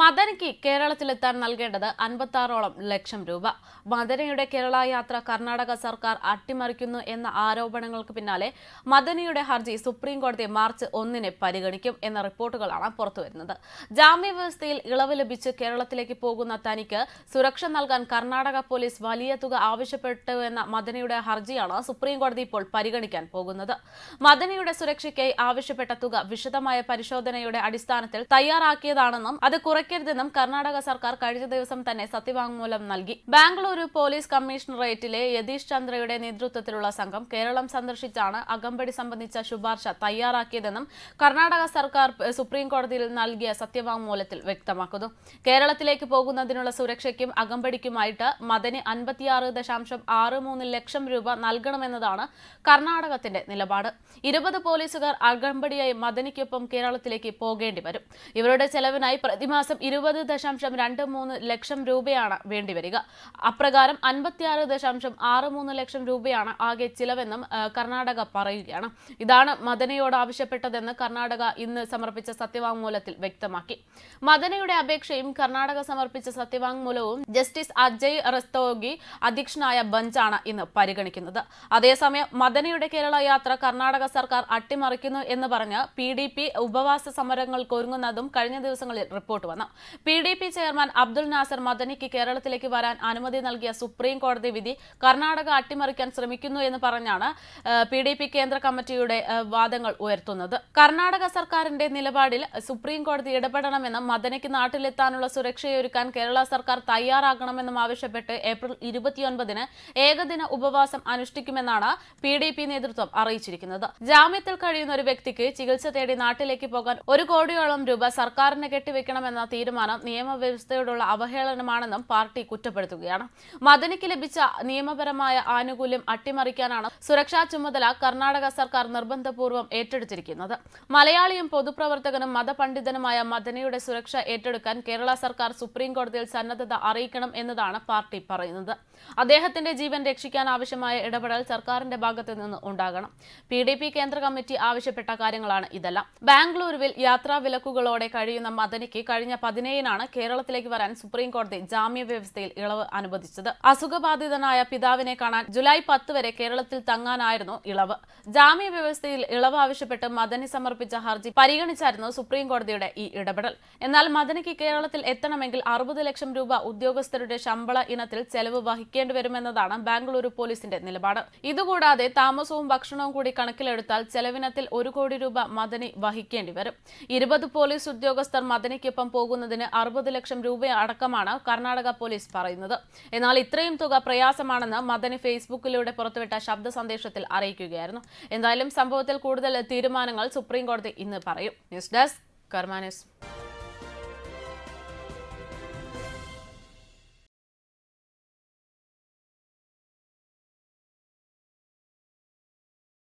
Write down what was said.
മദനയ്ക്ക് കേരളത്തിലെത്താൻ നൽകേണ്ടത് അൻപത്താറോളം ലക്ഷം രൂപ മദനയുടെ കേരള യാത്ര കർണാടക സർക്കാർ അട്ടിമറിക്കുന്നു എന്ന ആരോപണങ്ങൾക്ക് പിന്നാലെ മദനയുടെ ഹർജി സുപ്രീം കോടതി മാർച്ച് ഒന്നിന് പരിഗണിക്കും എന്ന റിപ്പോർട്ടുകളാണ് പുറത്തുവരുന്നത് ജാമ്യ വ്യവസ്ഥയിൽ ഇളവ് ലഭിച്ച് കേരളത്തിലേക്ക് പോകുന്ന തനിക്ക് സുരക്ഷ നൽകാൻ കർണാടക പോലീസ് വലിയ തുക ആവശ്യപ്പെട്ടുവെന്ന എന്ന മദനയുടെ ഹർജിയാണ് സുപ്രീം കോടതി ഇപ്പോൾ പരിഗണിക്കാൻ പോകുന്നത് മദനയുടെ സുരക്ഷയ്ക്കായി ആവശ്യപ്പെട്ട തുക വിശദമായ പരിശോധനയുടെ അടിസ്ഥാനത്തിൽ തയ്യാറാക്കിയതാണെന്നും അത് കുറയ്ക്കും കുറയ്ക്കരുതെന്നും കർണാടക സർക്കാർ കഴിഞ്ഞ ദിവസം തന്നെ സത്യവാങ്മൂലം നൽകി ബാംഗ്ലൂരു പോലീസ് കമ്മീഷണറേറ്റിലെ യതീഷ് ചന്ദ്രയുടെ നേതൃത്വത്തിലുള്ള സംഘം കേരളം സന്ദർശിച്ചാണ് അകമ്പടി സംബന്ധിച്ച ശുപാർശ തയ്യാറാക്കിയതെന്നും കർണാടക സർക്കാർ സുപ്രീം കോടതിയിൽ നൽകിയ സത്യവാങ്മൂലത്തിൽ വ്യക്തമാക്കുന്നു കേരളത്തിലേക്ക് പോകുന്നതിനുള്ള സുരക്ഷയ്ക്കും അകമ്പടിക്കുമായിട്ട് മദന് അൻപത്തിയാറ് ദശാംശം ആറ് മൂന്ന് ലക്ഷം രൂപ നൽകണമെന്നതാണ് കർണാടകത്തിന്റെ നിലപാട് ഇരുപത് പോലീസുകാർ അകമ്പടിയായി മദനിക്കൊപ്പം കേരളത്തിലേക്ക് പോകേണ്ടി വരും ഇവരുടെ ചെലവിനായി പ്രതിമാസം ഏകദേശം ഇരുപത് ദശാംശം രണ്ട് മൂന്ന് ലക്ഷം രൂപയാണ് വേണ്ടിവരിക അപ്രകാരം അൻപത്തിയാറ് ദശാംശം ആറ് മൂന്ന് ലക്ഷം രൂപയാണ് ആകെ ചിലവെന്നും കർണാടക പറയുകയാണ് ഇതാണ് മദനയോട് ആവശ്യപ്പെട്ടതെന്ന് കർണാടക ഇന്ന് സമർപ്പിച്ച സത്യവാങ്മൂലത്തിൽ വ്യക്തമാക്കി മദനയുടെ അപേക്ഷയും കർണാടക സമർപ്പിച്ച സത്യവാങ്മൂലവും ജസ്റ്റിസ് അജയ് റസ്തോഗി അധ്യക്ഷനായ ബഞ്ചാണ് ഇന്ന് പരിഗണിക്കുന്നത് അതേസമയം മദനയുടെ കേരള യാത്ര കർണാടക സർക്കാർ അട്ടിമറിക്കുന്നു എന്ന് പറഞ്ഞ് പി ഡി പി ഉപവാസ സമരങ്ങൾക്ക് ഒരുങ്ങുന്നതും കഴിഞ്ഞ ദിവസങ്ങളിൽ റിപ്പോർട്ട് വന്നു P D P chairman Abdul Nasser മദനിക്ക് കേരളത്തിലേക്ക് വരാൻ അനുമതി നൽകിയ സുപ്രീം കോടതി വിധി കർണാടക അട്ടിമറിക്കാൻ ശ്രമിക്കുന്നു എന്ന് പറഞ്ഞാണ് പി ഡി പി കേന്ദ്ര കമ്മിറ്റിയുടെ വാദങ്ങൾ ഉയർത്തുന്നത് കർണാടക സർക്കാരിന്റെ നിലപാടിൽ സുപ്രീം കോടതി ഇടപെടണമെന്നും മദനിക്ക് നാട്ടിലെത്താനുള്ള സുരക്ഷയൊരുക്കാൻ കേരള സർക്കാർ തയ്യാറാകണമെന്നും ആവശ്യപ്പെട്ട് ഏപ്രിൽ ഇരുപത്തിയൊൻപതിന് ഏകദിന ഉപവാസം അനുഷ്ഠിക്കുമെന്നാണ് പി ഡി പി നേതൃത്വം അറിയിച്ചിരിക്കുന്നത് ജാമ്യത്തിൽ കഴിയുന്ന ഒരു വ്യക്തിക്ക് ചികിത്സ തേടി നാട്ടിലേക്ക് പോകാൻ ഒരു കോടിയോളം രൂപ സർക്കാരിന് കെട്ടിവെക്കണമെന്ന തീരുമാനം നിയമവ്യവസ്ഥയോടുള്ള അവഹേളനമാണെന്നും പാർട്ടി കുറ്റപ്പെടുത്തുകയാണ് മദനിക്ക് ലഭിച്ച നിയമപരമായ ആനുകൂല്യം അട്ടിമറിക്കാനാണ് സുരക്ഷാ ചുമതല കർണാടക സർക്കാർ നിർബന്ധപൂർവ്വം ഏറ്റെടുത്തിരിക്കുന്നത് മലയാളിയും പൊതുപ്രവർത്തകനും മതപണ്ഡിതനുമായ മദനിയുടെ സുരക്ഷ ഏറ്റെടുക്കാൻ കേരള സർക്കാർ സുപ്രീം കോടതിയിൽ സന്നദ്ധത അറിയിക്കണം എന്നതാണ് പാർട്ടി പറയുന്നത് അദ്ദേഹത്തിന്റെ ജീവൻ രക്ഷിക്കാൻ ആവശ്യമായ ഇടപെടൽ സർക്കാരിന്റെ ഭാഗത്തു നിന്ന് ഉണ്ടാകണം പി ഡി പി കേന്ദ്ര കമ്മിറ്റി ആവശ്യപ്പെട്ട കാര്യങ്ങളാണ് ഇതെല്ലാം ബാംഗ്ലൂരുവിൽ യാത്രാ വിലക്കുകളോടെ കഴിയുന്ന മദനിക്ക് കഴിഞ്ഞ പതിനേഴിനാണ് കേരളത്തിലേക്ക് വരാൻ സുപ്രീം കോടതി ജാമ്യ വ്യവസ്ഥയിൽ ഇളവ് അനുവദിച്ചത് അസുഖബാധിതനായ പിതാവിനെ കാണാൻ ജൂലൈ പത്ത് വരെ കേരളത്തിൽ തങ്ങാനായിരുന്നു ഇളവ് ജാമ്യ വ്യവസ്ഥയിൽ ഇളവ് ആവശ്യപ്പെട്ട് മദനി സമർപ്പിച്ച ഹർജി പരിഗണിച്ചായിരുന്നു സുപ്രീം കോടതിയുടെ ഈ ഇടപെടൽ എന്നാൽ മദനിക്ക് കേരളത്തിൽ എത്തണമെങ്കിൽ അറുപത് ലക്ഷം രൂപ ഉദ്യോഗസ്ഥരുടെ ശമ്പള ഇനത്തിൽ ചെലവ് വഹിക്കേണ്ടി വരുമെന്നതാണ് ബാംഗ്ലൂരു പോലീസിന്റെ നിലപാട് ഇതുകൂടാതെ താമസവും ഭക്ഷണവും കൂടി കണക്കിലെടുത്താൽ ചെലവിനത്തിൽ ഒരു കോടി രൂപ മദനി വഹിക്കേണ്ടി വരും ഇരുപത് പോലീസ് ഉദ്യോഗസ്ഥർ മദനിക്കൊപ്പം പോകും പോകുന്നതിന് അറുപത് ലക്ഷം രൂപ അടക്കമാണ് കർണാടക പോലീസ് പറയുന്നത് എന്നാൽ ഇത്രയും തുക പ്രയാസമാണെന്ന് മദനി ഫേസ്ബുക്കിലൂടെ പുറത്തുവിട്ട ശബ്ദ സന്ദേശത്തിൽ അറിയിക്കുകയായിരുന്നു എന്തായാലും സംഭവത്തിൽ കൂടുതൽ തീരുമാനങ്ങൾ സുപ്രീം കോടതി ഇന്ന് പറയും ന്യൂസ് ഡെസ്ക് കർമാനസ്